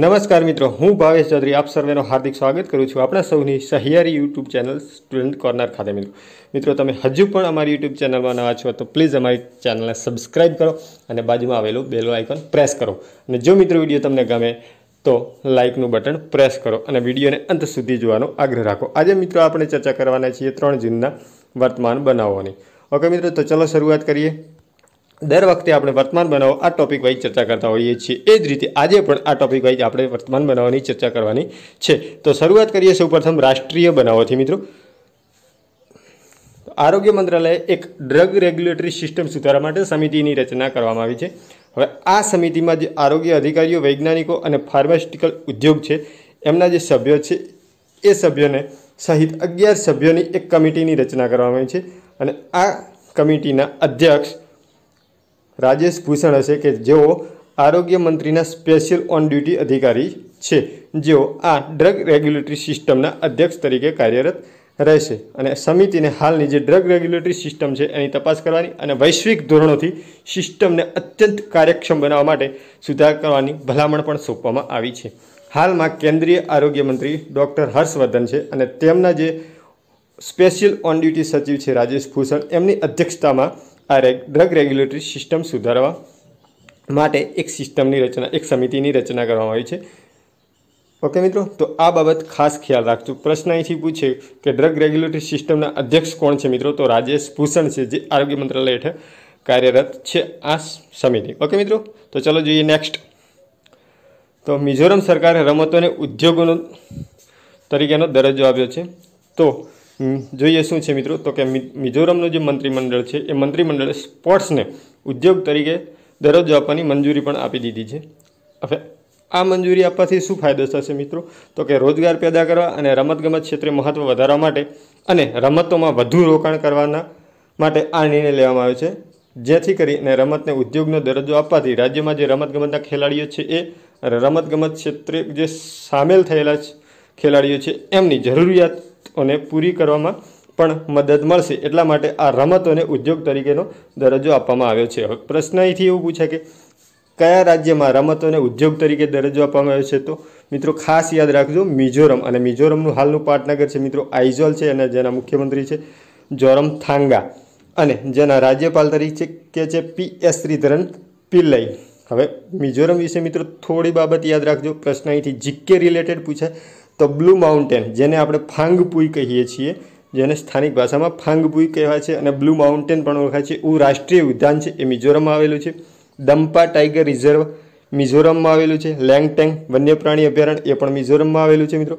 નમસ્કાર મિત્રો હું ભાવેશ ચૌધરી આપ સર્વેનો હાર્દિક સ્વાગત કરું છું આપણા સૌની સહિયારી યુટ્યુબ ચેનલ સ્ટુડન્ટ કોર્નર ખાતે મિત્રો મિત્રો તમે હજુ પણ અમારી યુટ્યુબ ચેનલમાં નવા છો તો પ્લીઝ અમારી ચેનલને સબસ્ક્રાઇબ કરો અને બાજુમાં આવેલું બેલો આઇકન પ્રેસ કરો અને જો મિત્રો વિડીયો તમને ગમે તો લાઇકનું બટન પ્રેસ કરો અને વિડીયોને અંત સુધી જોવાનો આગ્રહ રાખો આજે મિત્રો આપણે ચર્ચા કરવાના છીએ ત્રણ જૂનના વર્તમાન બનાવવાની ઓકે મિત્રો તો ચલો શરૂઆત કરીએ દર વખતે આપણે વર્તમાન બનાવો આ ટોપિક વાઇઝ ચર્ચા કરતા હોઈએ છીએ એ જ રીતે આજે પણ આ ટોપિક વાઇઝ આપણે વર્તમાન બનાવવાની ચર્ચા કરવાની છે તો શરૂઆત કરીએ સૌ પ્રથમ રાષ્ટ્રીય બનાવોથી મિત્રો આરોગ્ય મંત્રાલયે એક ડ્રગ રેગ્યુલેટરી સિસ્ટમ સુધારા માટે સમિતિની રચના કરવામાં આવી છે હવે આ સમિતિમાં જે આરોગ્ય અધિકારીઓ વૈજ્ઞાનિકો અને ફાર્માસ્યુટિકલ ઉદ્યોગ છે એમના જે સભ્યો છે એ સભ્યોને સહિત અગિયાર સભ્યોની એક કમિટીની રચના કરવામાં આવી છે અને આ કમિટીના અધ્યક્ષ રાજેશ ભૂષણ હશે કે જેઓ આરોગ્ય મંત્રીના સ્પેશિયલ ઓન ડ્યુટી અધિકારી છે જેઓ આ ડ્રગ રેગ્યુલેટરી સિસ્ટમના અધ્યક્ષ તરીકે કાર્યરત રહેશે અને સમિતિને હાલની જે ડ્રગ રેગ્યુલેટરી સિસ્ટમ છે એની તપાસ કરવાની અને વૈશ્વિક ધોરણોથી સિસ્ટમને અત્યંત કાર્યક્ષમ બનાવવા માટે સુધાર કરવાની ભલામણ પણ સોંપવામાં આવી છે હાલમાં કેન્દ્રીય આરોગ્ય મંત્રી ડૉક્ટર હર્ષવર્ધન છે અને તેમના જે સ્પેશિયલ ઓન ડ્યુટી સચિવ છે રાજેશ ભૂષણ એમની અધ્યક્ષતામાં આ ડ્રગ રેગ્યુલેટરી સિસ્ટમ સુધારવા માટે એક સિસ્ટમની રચના એક સમિતિની રચના કરવામાં આવી છે ઓકે મિત્રો તો આ બાબત ખાસ ખ્યાલ રાખજો પ્રશ્ન અહીંથી પૂછે કે ડ્રગ રેગ્યુલેટરી સિસ્ટમના અધ્યક્ષ કોણ છે મિત્રો તો રાજેશ ભૂષણ છે જે આરોગ્ય મંત્રાલય હેઠળ કાર્યરત છે આ સમિતિ ઓકે મિત્રો તો ચલો જોઈએ નેક્સ્ટ તો મિઝોરમ સરકારે રમતોને ઉદ્યોગોનો તરીકેનો દરજ્જો આપ્યો છે તો જોઈએ શું છે મિત્રો તો કે મિઝોરમનું જે મંત્રીમંડળ છે એ મંત્રીમંડળે સ્પોર્ટ્સને ઉદ્યોગ તરીકે દરજ્જો આપવાની મંજૂરી પણ આપી દીધી છે હવે આ મંજૂરી આપવાથી શું ફાયદો થશે મિત્રો તો કે રોજગાર પેદા કરવા અને રમતગમત ક્ષેત્રે મહત્ત્વ વધારવા માટે અને રમતોમાં વધુ રોકાણ કરવાના માટે આ નિર્ણય લેવામાં આવ્યો છે જેથી કરીને રમતને ઉદ્યોગનો દરજ્જો આપવાથી રાજ્યમાં જે રમતગમતના ખેલાડીઓ છે એ રમતગમત ક્ષેત્રે જે સામેલ થયેલા ખેલાડીઓ છે એમની જરૂરિયાત અને પૂરી કરવામાં પણ મદદ મળશે એટલા માટે આ રમતોને ઉદ્યોગ તરીકેનો દરજ્જો આપવામાં આવ્યો છે પ્રશ્ન અહીંથી એવું પૂછે કે કયા રાજ્યમાં રમતોને ઉદ્યોગ તરીકે દરજ્જો આપવામાં આવ્યો છે તો મિત્રો ખાસ યાદ રાખજો મિઝોરમ અને મિઝોરમનું હાલનું પાટનગર છે મિત્રો આઇઝોલ છે અને જેના મુખ્યમંત્રી છે જોરમ થાંગા અને જેના રાજ્યપાલ તરીકે છે પી એસ શ્રીધરન પિલ્લઈ હવે મિઝોરમ વિશે મિત્રો થોડી બાબત યાદ રાખજો પ્રશ્ન અહીંથી જીકે રિલેટેડ પૂછાય તો બ્લુ માઉન્ટેન જેને આપણે ફાંગપુઈ કહીએ છીએ જેને સ્થાનિક ભાષામાં ફાંગપુઈ કહેવાય છે અને બ્લુ માઉન્ટેન પણ ઓળખાય છે એવું રાષ્ટ્રીય ઉદ્યાન છે એ મિઝોરમમાં આવેલું છે દંપા ટાઈગર રિઝર્વ મિઝોરમમાં આવેલું છે લેંગટેંગ વન્યપ્રાણી અભયારણ્ય એ પણ મિઝોરમમાં આવેલું છે મિત્રો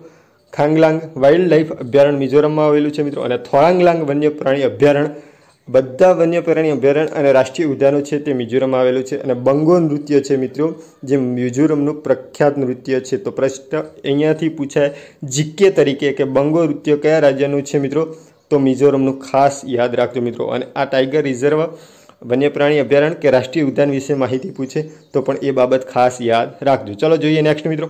ખાંગલાંગ વાઇલ્ડ લાઇફ અભયારણ્ય મિઝોરમમાં આવેલું છે મિત્રો અને થોળાંગલાંગ વન્યપ્રાણી અભયારણ્ય બધા વન્ય પ્રાણી અભયારણ્ય અને રાષ્ટ્રીય ઉદ્યાનો છે તે મિઝોરમમાં આવેલું છે અને બંગો નૃત્ય છે મિત્રો જે મિઝોરમનું પ્રખ્યાત નૃત્ય છે તો પ્રશ્ન અહીંયાથી પૂછાય જીકે તરીકે કે બંગો નૃત્ય કયા રાજ્યનું છે મિત્રો તો મિઝોરમનું ખાસ યાદ રાખજો મિત્રો અને આ ટાઈગર રિઝર્વ વન્ય પ્રાણી અભયારણ્ય કે રાષ્ટ્રીય ઉદ્યાન વિશે માહિતી પૂછે તો પણ એ બાબત ખાસ યાદ રાખજો ચલો જોઈએ નેક્સ્ટ મિત્રો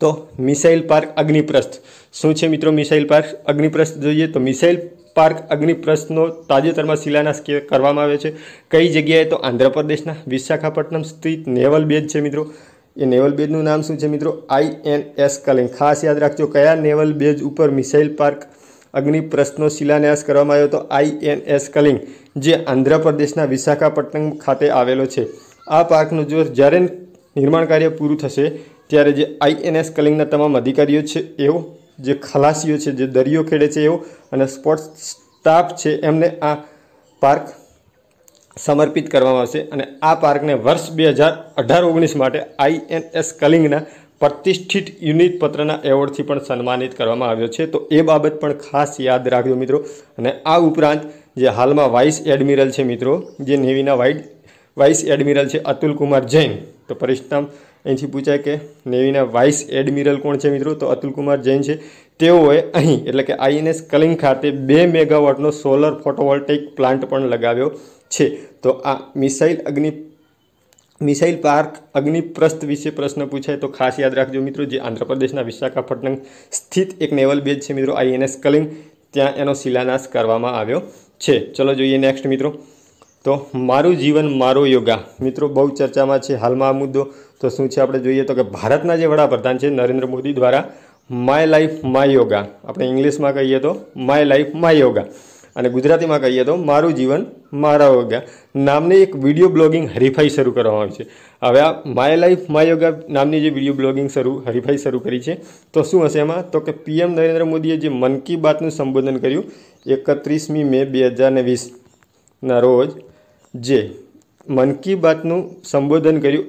તો મિસાઇલ પાર્ક અગ્નિપ્રસ્થ શું છે મિત્રો મિસાઇલ પાર્ક અગ્નિપ્રસ્થ જોઈએ તો મિસાઇલ સ્પાર્ક અગ્નિપ્રસ્થનો તાજેતરમાં શિલાન્યાસ કરવામાં આવે છે કઈ જગ્યાએ તો આંધ્રપ્રદેશના વિશાખાપટ્ટનમ સ્થિત નેવલ બેઝ છે મિત્રો એ નેવલ બેઝનું નામ શું છે મિત્રો આઈએનએસ કલિંગ ખાસ યાદ રાખજો કયા નેવલ બેઝ ઉપર મિસાઇલ પાર્ક અગ્નિપ્રસ્થનો શિલાન્યાસ કરવામાં આવ્યો તો આઈએનએસ કલિંગ જે આંધ્રપ્રદેશના વિશાખાપટ્ટનમ ખાતે આવેલો છે આ પાર્કનું જો જ્યારે નિર્માણ કાર્ય પૂરું થશે ત્યારે જે આઈએનએસ કલિંગના તમામ અધિકારીઓ છે એઓ જે ખલાસીઓ છે જે દરિયો ખેડે છે એવો અને સ્પોર્ટ્સ સ્ટાફ છે એમને આ પાર્ક સમર્પિત કરવામાં આવશે અને આ પાર્કને વર્ષ બે હજાર અઢાર ઓગણીસ માટે આઈએનએસ કલિંગના પ્રતિષ્ઠિત યુનિટ પત્રના એવોર્ડથી પણ સન્માનિત કરવામાં આવ્યો છે તો એ બાબત પણ ખાસ યાદ રાખજો મિત્રો અને આ ઉપરાંત જે હાલમાં વાઇસ એડમિરલ છે મિત્રો જે નેવીના વાઇડ વાઇસ એડમિરલ છે અતુલ કુમાર જૈન તો પરિશ્રમ અહીંથી પૂછાય કે નેવીના વાઇસ એડમિરલ કોણ છે મિત્રો તો અતુલકુમાર જૈન છે તેઓએ અહીં એટલે કે આઈએનએસ કલિંગ ખાતે બે મેગાવોટનો સોલર ફોટોવોલ્ટેઇક પ્લાન્ટ પણ લગાવ્યો છે તો આ મિસાઇલ અગ્નિ મિસાઇલ પાર્ક અગ્નિપ્રસ્થ વિશે પ્રશ્ન પૂછાય તો ખાસ યાદ રાખજો મિત્રો જે આંધ્રપ્રદેશના વિશાખાપટ્ટનમ સ્થિત એક નેવલ બેઝ છે મિત્રો આઈએનએસ કલિંગ ત્યાં એનો શિલાન્યાસ કરવામાં આવ્યો છે ચલો જોઈએ નેક્સ્ટ મિત્રો તો મારું જીવન મારો યોગા મિત્રો બહુ ચર્ચામાં છે હાલમાં આ મુદ્દો તો શું છે આપણે જોઈએ તો કે ભારતના જે વડાપ્રધાન છે નરેન્દ્ર મોદી દ્વારા માય લાઈફ માય યોગા આપણે ઇંગ્લિશમાં કહીએ તો માય લાઈફ માય યોગા અને ગુજરાતીમાં કહીએ તો મારું જીવન મારા યોગા નામની એક વિડીયો બ્લોગિંગ હરીફાઈ શરૂ કરવામાં આવી છે હવે આ માય લાઈફ માય યોગા નામની જે વિડીયો બ્લોગિંગ શરૂ હરીફાઈ શરૂ કરી છે તો શું હશે એમાં તો કે પીએમ નરેન્દ્ર મોદીએ જે મન કી બાતનું સંબોધન કર્યું એકત્રીસમી મે બે હજાર ને વીસના રોજ જે મન કી બાતનું સંબોધન કર્યું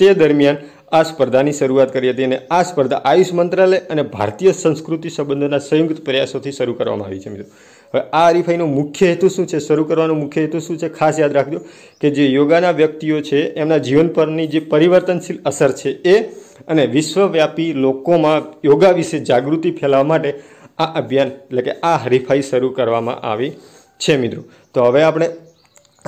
તે દરમિયાન આ સ્પર્ધાની શરૂઆત કરી હતી અને આ સ્પર્ધા આયુષ મંત્રાલય અને ભારતીય સંસ્કૃતિ સંબંધોના સંયુક્ત પ્રયાસોથી શરૂ કરવામાં આવી છે મિત્રો હવે આ હરીફાઈનો મુખ્ય હેતુ શું છે શરૂ કરવાનો મુખ્ય હેતુ શું છે ખાસ યાદ રાખજો કે જે યોગાના વ્યક્તિઓ છે એમના જીવન પરની જે પરિવર્તનશીલ અસર છે એ અને વિશ્વવ્યાપી લોકોમાં યોગા વિશે જાગૃતિ ફેલાવવા માટે આ અભિયાન એટલે કે આ હરીફાઈ શરૂ કરવામાં આવી છે મિત્રો તો હવે આપણે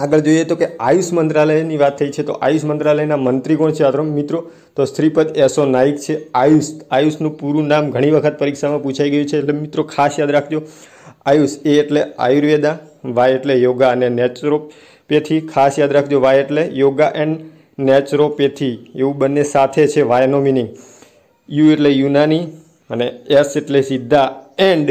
આગળ જોઈએ તો કે આયુષ મંત્રાલયની વાત થઈ છે તો આયુષ મંત્રાલયના મંત્રી કોણ છે આ મિત્રો તો શ્રીપદ એસો નાઇક છે આયુષ આયુષનું પૂરું નામ ઘણી વખત પરીક્ષામાં પૂછાઈ ગયું છે એટલે મિત્રો ખાસ યાદ રાખજો આયુષ એ એટલે આયુર્વેદા વાય એટલે યોગા અને નેચરોપેથી ખાસ યાદ રાખજો વાય એટલે યોગા એન્ડ નેચરોપેથી એવું બંને સાથે છે વાયનો મિનિંગ યુ એટલે યુનાની અને એસ એટલે સીધા એન્ડ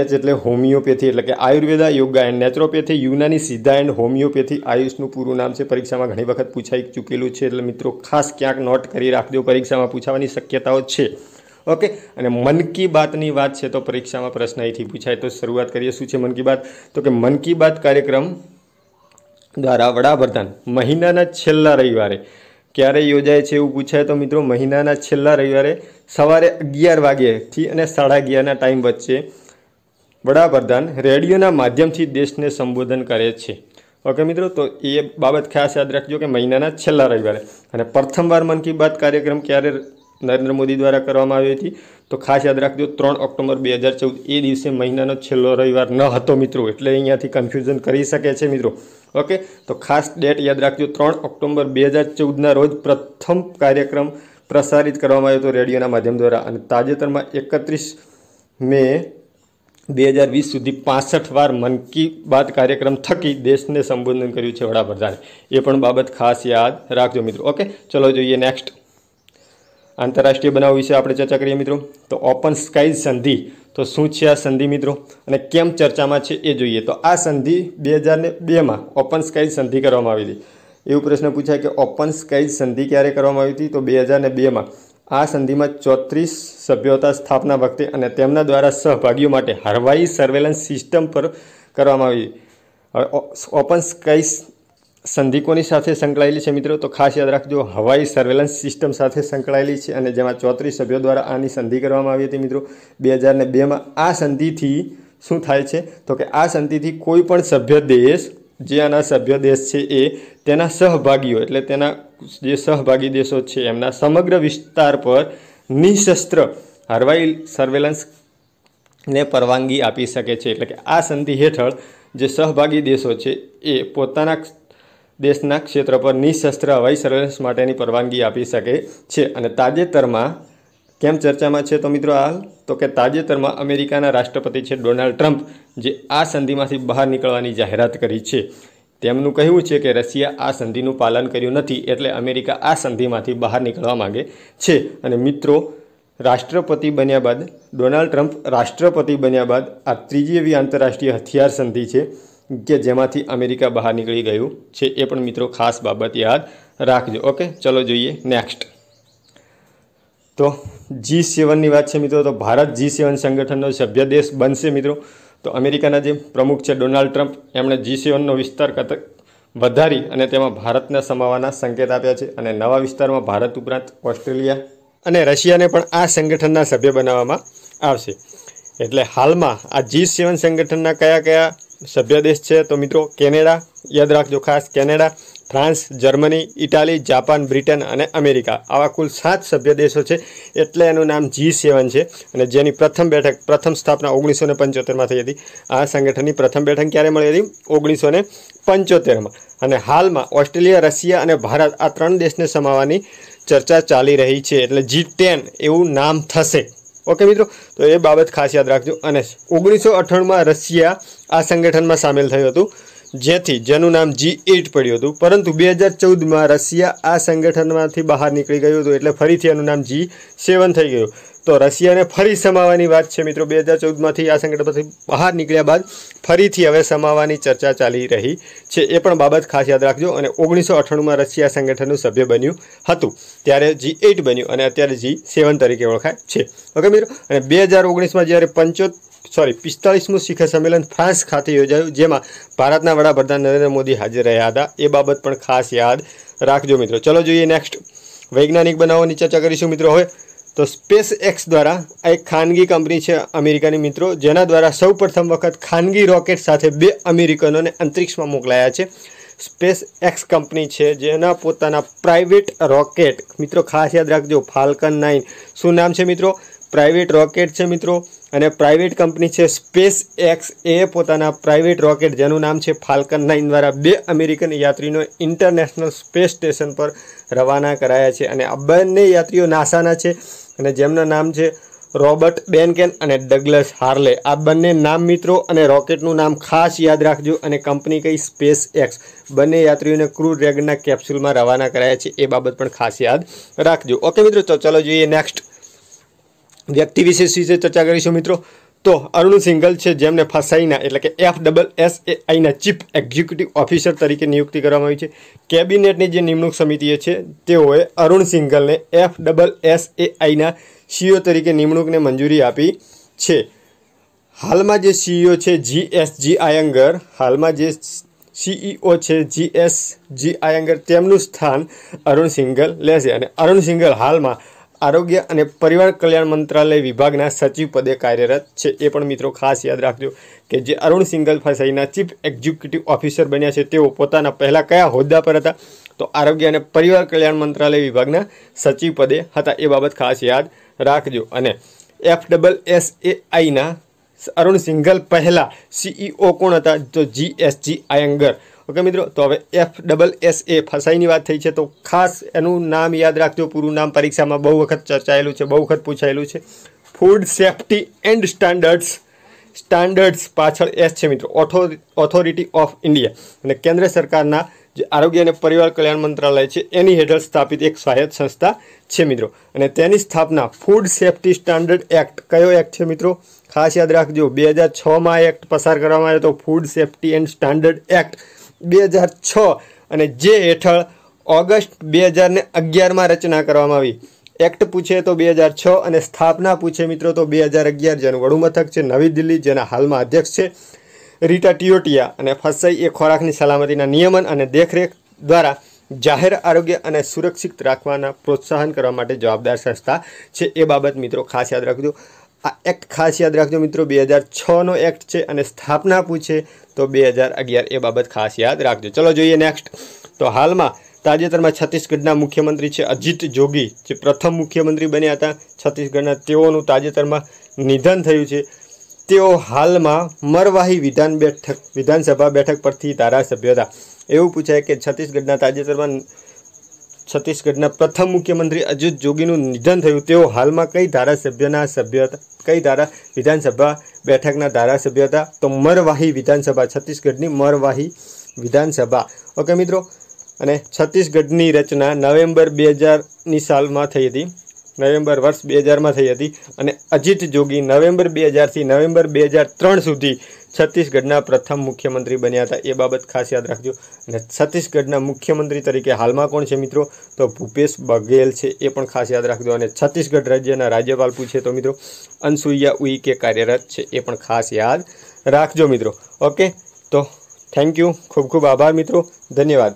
એચ એટલે હોમિયોપેથી એટલે કે Ayurveda yoga and naturopathy Unani Siddha and homeopathy આયુષનું પૂરું નામ છે પરીક્ષામાં ઘણી વખત પૂછાઈ ચૂકેલું છે એટલે મિત્રો ખાસ ક્યાંક નોટ કરી રાખજો પરીક્ષામાં પૂછાવાની શક્યતાઓ છે ઓકે અને મન કી બાતની વાત છે તો પરીક્ષામાં પ્રશ્ન અહીંથી પૂછાય તો શરૂઆત કરીએ શું છે મન કી બાત તો કે મન કી બાત કાર્યક્રમ દ્વારા વડાપ્રધાન મહિનાના છેલ્લા રવિવારે ક્યારે યોજાય છે એવું પૂછાય તો મિત્રો મહિનાના છેલ્લા રવિવારે સવારે અગિયાર વાગ્યાથી અને સાડા અગિયારના ટાઈમ વચ્ચે વડાપ્રધાન રેડિયોના માધ્યમથી દેશને સંબોધન કરે છે ઓકે મિત્રો તો એ બાબત ખાસ યાદ રાખજો કે મહિનાના છેલ્લા રવિવારે અને પ્રથમવાર મન કી બાત કાર્યક્રમ ક્યારે નરેન્દ્ર મોદી દ્વારા કરવામાં આવી હતી તો ખાસ યાદ રાખજો ત્રણ ઓક્ટોબર બે હજાર ચૌદ એ દિવસે મહિનાનો છેલ્લો રવિવાર ન હતો મિત્રો એટલે અહીંયાથી કન્ફ્યુઝન કરી શકે છે મિત્રો ઓકે તો ખાસ ડેટ યાદ રાખજો ત્રણ ઓક્ટોબર બે હજાર ચૌદના રોજ પ્રથમ કાર્યક્રમ પ્રસારિત કરવામાં આવ્યો હતો રેડિયોના માધ્યમ દ્વારા અને તાજેતરમાં એકત્રીસ મે બે હજાર વીસ સુધી પાસઠ વાર મન કી બાત કાર્યક્રમ થકી દેશને સંબોધન કર્યું છે વડાપ્રધાને એ પણ બાબત ખાસ યાદ રાખજો મિત્રો ઓકે ચલો જોઈએ નેક્સ્ટ આંતરરાષ્ટ્રીય બનાવ વિશે આપણે ચર્ચા કરીએ મિત્રો તો ઓપન સ્કાઈઝ સંધિ તો શું છે આ સંધિ મિત્રો અને કેમ ચર્ચામાં છે એ જોઈએ તો આ સંધિ બે હજાર બેમાં ઓપન સ્કાઈઝ સંધિ કરવામાં આવી હતી એવું પ્રશ્ન પૂછાય કે ઓપન સ્કાઈઝ સંધિ ક્યારે કરવામાં આવી હતી તો બે હજાર બેમાં આ સંધિમાં ચોત્રીસ સભ્યો હતા સ્થાપના વખતે અને તેમના દ્વારા સહભાગીઓ માટે હરવાઈ સર્વેલન્સ સિસ્ટમ પર કરવામાં આવી ઓપન સ્કાઈ સંધિકોની સાથે સંકળાયેલી છે મિત્રો તો ખાસ યાદ રાખજો હવાઈ સર્વેલન્સ સિસ્ટમ સાથે સંકળાયેલી છે અને જેમાં ચોત્રીસ સભ્યો દ્વારા આની સંધિ કરવામાં આવી હતી મિત્રો બે હજાર ને બેમાં આ સંધિથી શું થાય છે તો કે આ સંધિથી કોઈ પણ સભ્ય દેશ જે આના સભ્ય દેશ છે એ તેના સહભાગીઓ એટલે તેના જે સહભાગી દેશો છે એમના સમગ્ર વિસ્તાર પર નિશસ્ત્ર હરવાઈ સર્વેલન્સને પરવાનગી આપી શકે છે એટલે કે આ સંધિ હેઠળ જે સહભાગી દેશો છે એ પોતાના દેશના ક્ષેત્ર પર નિશસ્ત્ર હવાઈ સર્વેલન્સ માટેની પરવાનગી આપી શકે છે અને તાજેતરમાં કેમ ચર્ચામાં છે તો મિત્રો હાલ તો કે તાજેતરમાં અમેરિકાના રાષ્ટ્રપતિ છે ડોનાલ્ડ ટ્રમ્પ જે આ સંધિમાંથી બહાર નીકળવાની જાહેરાત કરી છે તેમનું કહેવું છે કે રશિયા આ સંધિનું પાલન કર્યું નથી એટલે અમેરિકા આ સંધિમાંથી બહાર નીકળવા માગે છે અને મિત્રો રાષ્ટ્રપતિ બન્યા બાદ ડોનાલ્ડ ટ્રમ્પ રાષ્ટ્રપતિ બન્યા બાદ આ ત્રીજી એવી આંતરરાષ્ટ્રીય હથિયાર સંધિ છે કે જેમાંથી અમેરિકા બહાર નીકળી ગયું છે એ પણ મિત્રો ખાસ બાબત યાદ રાખજો ઓકે ચલો જોઈએ નેક્સ્ટ તો જી સેવનની વાત છે મિત્રો તો ભારત જી સેવન સંગઠનનો સભ્ય દેશ બનશે મિત્રો તો અમેરિકાના જે પ્રમુખ છે ડોનાલ્ડ ટ્રમ્પ એમણે જી સેવનનો વિસ્તાર વધારી અને તેમાં ભારતને સમાવવાના સંકેત આપ્યા છે અને નવા વિસ્તારમાં ભારત ઉપરાંત ઓસ્ટ્રેલિયા અને રશિયાને પણ આ સંગઠનના સભ્ય બનાવવામાં આવશે એટલે હાલમાં આ જી સેવન સંગઠનના કયા કયા સભ્ય દેશ છે તો મિત્રો કેનેડા યાદ રાખજો ખાસ Canada France Germany Italy Japan Britain અને અમેરિકા આવા કુલ સાત સભ્ય દેશો છે એટલે એનું નામ જી સેવન છે અને જેની પ્રથમ બેઠક પ્રથમ સ્થાપના ઓગણીસો ને પંચોતેરમાં થઈ હતી આ સંગઠનની પ્રથમ બેઠક ક્યારે મળી હતી ઓગણીસો ને પંચોતેરમાં અને હાલમાં ઓસ્ટ્રેલિયા રશિયા અને ભારત આ ત્રણ દેશને સમાવવાની ચર્ચા ચાલી રહી છે એટલે જી ટેન એવું નામ થશે ઓકે મિત્રો તો એ બાબત ખાસ યાદ રાખજો અને ઓગણીસો અઠ્ઠાણુંમાં રશિયા આ સંગઠનમાં સામેલ થયું હતું જેથી જેનું નામ જી એઇટ પડ્યું હતું પરંતુ બે હજાર ચૌદમાં રશિયા આ સંગઠનમાંથી બહાર નીકળી ગયું હતું એટલે ફરીથી એનું નામ જી સેવન થઈ ગયું તો રશિયાને ફરી સમાવવાની વાત છે મિત્રો બે હજાર ચૌદમાંથી આ સંગઠનમાંથી બહાર નીકળ્યા બાદ ફરીથી હવે સમાવવાની ચર્ચા ચાલી રહી છે એ પણ બાબત ખાસ યાદ રાખજો અને ઓગણીસો અઠાણુંમાં રશિયા સંગઠનનું સભ્ય બન્યું હતું ત્યારે જી એઇટ બન્યું અને અત્યારે જી સેવન તરીકે ઓળખાય છે ઓકે મિત્રો અને બે હજાર ઓગણીસમાં જ્યારે પંચોતેર સોરી પિસ્તાળીસમું શિખર સંમેલન ફ્રાન્સ ખાતે યોજાયું જેમાં ભારતના વડાપ્રધાન નરેન્દ્ર મોદી હાજર રહ્યા હતા એ બાબત પણ ખાસ યાદ રાખજો મિત્રો ચલો જોઈએ નેક્સ્ટ વૈજ્ઞાનિક બનાવોની ચર્ચા કરીશું મિત્રો હવે તો સ્પેસ એક્સ દ્વારા આ એક ખાનગી કંપની છે અમેરિકાની મિત્રો જેના દ્વારા સૌ પ્રથમ વખત ખાનગી રોકેટ સાથે બે અમેરિકનોને અંતરિક્ષમાં મોકલાયા છે સ્પેસ એક્સ કંપની છે જેના પોતાના પ્રાઇવેટ રોકેટ મિત્રો ખાસ યાદ રાખજો ફાલ્કન નાઇન શું નામ છે મિત્રો પ્રાઇવેટ રોકેટ છે મિત્રો અને પ્રાઇવેટ કંપની છે સ્પેસ એક્સ એ પોતાના પ્રાઇવેટ રોકેટ જેનું નામ છે ફાલ્કન નાઇન દ્વારા બે અમેરિકન યાત્રીનો ઇન્ટરનેશનલ સ્પેસ સ્ટેશન પર રવાના કરાયા છે અને આ બંને યાત્રીઓ નાસાના છે અને જેમના નામ છે રોબર્ટ બેનકેન અને ડગલસ હાર્લે આ બંને નામ મિત્રો અને રોકેટનું નામ ખાસ યાદ રાખજો અને કંપની કઈ સ્પેસ એક્સ બંને યાત્રીઓને ક્રૂ ડ્રેગનના કેપ્સ્યુલમાં રવાના કરાયા છે એ બાબત પણ ખાસ યાદ રાખજો ઓકે મિત્રો તો ચલો જોઈએ નેક્સ્ટ વ્યક્તિ વિશેષ વિશે ચર્ચા કરીશું મિત્રો તો અરુણ સિંઘલ છે જેમને ફસાઈના એટલે કે એફ ડબલ એસ એ આઈના ચીફ એક્ઝિક્યુટિવ ઓફિસર તરીકે નિયુક્તિ કરવામાં આવી છે કેબિનેટની જે નિમણૂક સમિતિએ છે તેઓએ અરુણ સિંઘલને એફ ડબલ એસ એ આઈના સીઈઓ તરીકે નિમણૂકને મંજૂરી આપી છે હાલમાં જે સીઈઓ e છે જી એસ જી આયંગર હાલમાં જે સીઈઓ e છે જી એસ જી આયંગર તેમનું સ્થાન અરુણ સિંઘલ લેશે અને અરુણ સિંઘલ હાલમાં આરોગ્ય અને પરિવાર કલ્યાણ મંત્રાલય વિભાગના સચિવ પદે કાર્યરત છે એ પણ મિત્રો ખાસ યાદ રાખજો કે જે અરુણ સિંગલ ફસાઈના ચીફ એક્ઝિક્યુટિવ ઓફિસર બન્યા છે તેઓ પોતાના પહેલાં કયા હોદ્દા પર હતા તો આરોગ્ય અને પરિવાર કલ્યાણ મંત્રાલય વિભાગના સચિવ પદે હતા એ બાબત ખાસ યાદ રાખજો અને એફ ડબલ એસ એ આઈના અરુણ સિંઘલ પહેલાં સીઈઓ e કોણ હતા તો જીએસજી આયંગર ઓકે મિત્રો તો હવે એફ ડબલ એસ એ ફસાઈની વાત થઈ છે તો ખાસ એનું નામ યાદ રાખજો પૂરું નામ પરીક્ષામાં બહુ વખત ચર્ચાયેલું છે બહુ વખત પૂછાયેલું છે food safety and standards standards પાછળ એસ છે મિત્રો ઓથો ઓથોરિટી ઓફ ઇન્ડિયા અને કેન્દ્ર સરકારના જે આરોગ્ય અને પરિવાર કલ્યાણ મંત્રાલય છે એની હેઠળ સ્થાપિત એક સહાયક સંસ્થા છે મિત્રો અને તેની સ્થાપના ફૂડ સેફ્ટી સ્ટાન્ડર્ડ એક્ટ કયો એક્ટ છે મિત્રો ખાસ યાદ રાખજો બે હજાર છમાં એક્ટ પસાર કરવામાં આવ્યો તો food safety and standard act બે હજાર છ અને જે હેઠળ ઓગસ્ટ બે હજારને અગિયારમાં રચના કરવામાં આવી એક્ટ પૂછે તો બે હજાર છ અને સ્થાપના પૂછે મિત્રો તો બે હજાર અગિયાર જેનું વડુમથક છે નવી દિલ્હી જેના હાલમાં અધ્યક્ષ છે રીટા ટિયોટિયા અને ફસાઈ એ ખોરાકની સલામતીના નિયમન અને દેખરેખ દ્વારા જાહેર આરોગ્ય અને સુરક્ષિત રાખવાના પ્રોત્સાહન કરવા માટે જવાબદાર સંસ્થા છે એ બાબત મિત્રો ખાસ યાદ રાખજો આ એક્ટ ખાસ યાદ રાખજો મિત્રો બે હજાર છનો એક્ટ છે અને સ્થાપના પૂછે તો બે હજાર અગિયાર એ બાબત ખાસ યાદ રાખજો ચલો જોઈએ નેક્સ્ટ તો હાલમાં તાજેતરમાં છત્તીસગઢના મુખ્યમંત્રી છે અજીત જોગી જે પ્રથમ મુખ્યમંત્રી બન્યા હતા છત્તીસગઢના તેઓનું તાજેતરમાં નિધન થયું છે તેઓ હાલમાં મરવાહી વિધાન બેઠક વિધાનસભા બેઠક પરથી ધારાસભ્ય હતા એવું પૂછાય કે છત્તીસગઢના તાજેતરમાં છત્તીસગઢના પ્રથમ મુખ્યમંત્રી અજીત જોગીનું નિધન થયું તેઓ હાલમાં કઈ ધારાસભ્યના સભ્ય હતા કઈ ધારા વિધાનસભા બેઠકના ધારાસભ્ય હતા તો મરવાહી વિધાનસભા છત્તીસગઢની મરવાહી વિધાનસભા ઓકે મિત્રો અને છત્તીસગઢની રચના નવેમ્બર બે હજારની સાલમાં થઈ હતી નવેમ્બર વર્ષ બે હજારમાં થઈ હતી અને અજીત જોગી નવેમ્બર બે હજારથી નવેમ્બર બે હજાર ત્રણ સુધી છત્તીસગઢના પ્રથમ મુખ્યમંત્રી બન્યા હતા એ બાબત ખાસ યાદ રાખજો અને છત્તીસગઢના મુખ્યમંત્રી તરીકે હાલમાં કોણ છે મિત્રો તો ભૂપેશ બઘેલ છે એ પણ ખાસ યાદ રાખજો અને છત્તીસગઢ રાજ્યના રાજ્યપાલ પૂછે તો મિત્રો અનસુયા ઉઈકે કાર્યરત છે એ પણ ખાસ યાદ રાખજો મિત્રો ઓકે તો થેન્ક યુ ખૂબ ખૂબ આભાર મિત્રો ધન્યવાદ